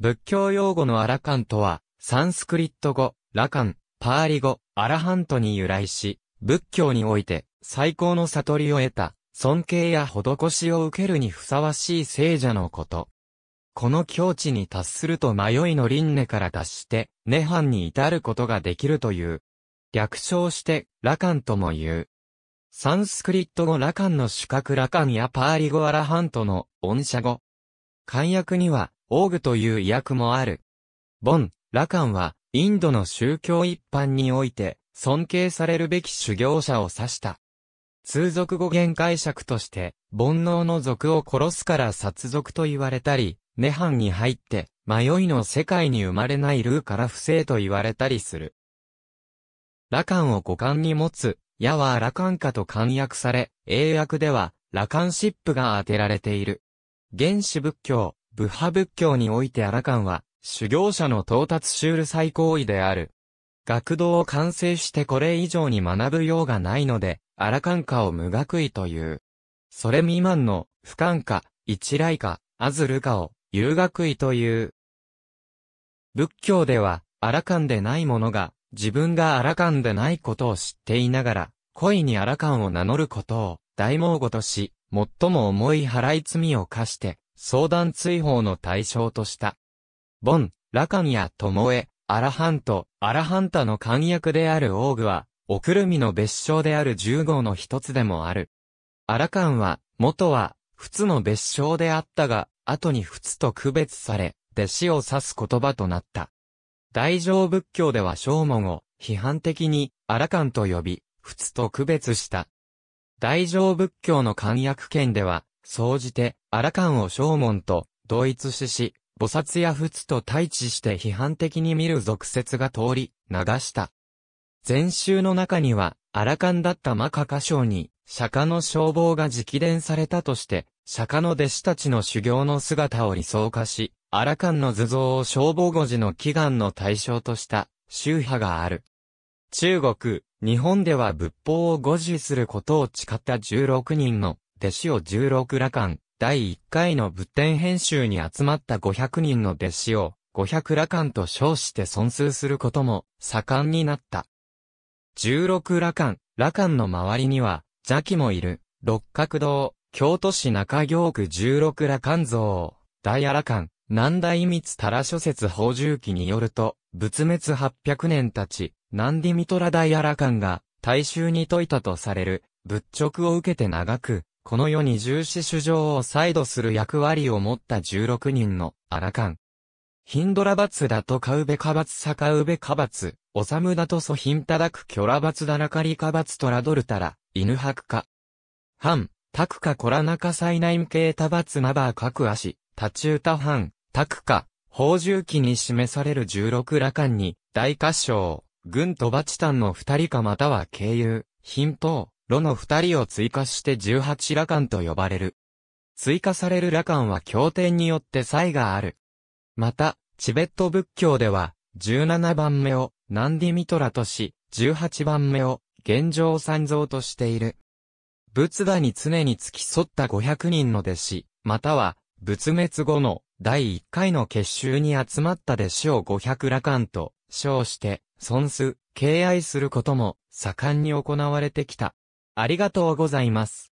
仏教用語のアラカンとは、サンスクリット語、ラカン、パーリ語、アラハントに由来し、仏教において最高の悟りを得た、尊敬や施しを受けるにふさわしい聖者のこと。この境地に達すると迷いの輪廻から脱して、涅槃に至ることができるという。略称して、ラカンとも言う。サンスクリット語ラカンの主格ラカンやパーリ語アラハントの音社語。漢訳には、オーグという意訳もある。ボン、ラカンは、インドの宗教一般において、尊敬されるべき修行者を指した。通俗語源解釈として、煩悩の俗を殺すから殺族と言われたり、涅槃に入って、迷いの世界に生まれないルーから不正と言われたりする。羅漢を五感に持つ、矢は羅漢化と簡約され、英訳では、羅漢シップが当てられている。原始仏教、ブ派ハ仏教においてアラカンは、修行者の到達シュール最高位である。学童を完成してこれ以上に学ぶようがないので、アラカン化を無学位という。それ未満の、不感化、一来化、アズル化を、有学位という。仏教では、アラカンでない者が、自分がアラカンでないことを知っていながら、故意にアラカンを名乗ることを、大盲語とし、最も重い払い罪を課して、相談追放の対象とした。ボン、ラカンやトモエ、アラハント、アラハンタの漢訳であるオーグは、おくるみの別称である十号の一つでもある。アラカンは、元は、仏の別称であったが、後に仏と区別され、弟子を指す言葉となった。大乗仏教では正門を批判的にアラカンと呼び、仏と区別した。大乗仏教の漢訳圏では、総じて、荒漢を正門と同一視し、菩薩や仏と対峙して批判的に見る俗説が通り、流した。禅宗の中には、荒漢だったマカカ将に、釈迦の消防が直伝されたとして、釈迦の弟子たちの修行の姿を理想化し、荒漢の図像を消防護寺の祈願の対象とした、宗派がある。中国、日本では仏法を護持することを誓った16人の弟子を16羅漢、第1回の仏典編集に集まった500人の弟子を、500羅漢と称して尊崇することも盛んになった。16羅漢、羅漢の周りには邪気もいる、六角堂、京都市中京区16羅漢像、大羅漢、南大密たら諸説法重記によると、仏滅800年たち、南ディミトラ大羅漢が大衆に説いたとされる、仏直を受けて長く、この世に重視主上を再度する役割を持った十六人のアラカン。ヒンドラ罰だとカウベカ罰サカウベカ罰、オサムだとソヒンタダクキョラ罰ダラカリカ罰トラドルタラ、犬クか。ハン、タクカコラナカサイナイムケータ罰マバーカクアシ、タチュータハン、タクカ、宝珠記に示される十六カンに、大合唱、軍とバチタンの二人かまたは経由、ヒント、ロの二人を追加して十八羅漢と呼ばれる。追加される羅漢は経典によって差異がある。また、チベット仏教では、十七番目をナンディミトラとし、十八番目を現状三蔵としている。仏陀に常に付き添った五百人の弟子、または、仏滅後の第一回の結集に集まった弟子を五百羅漢と称して、尊崇、敬愛することも盛んに行われてきた。ありがとうございます。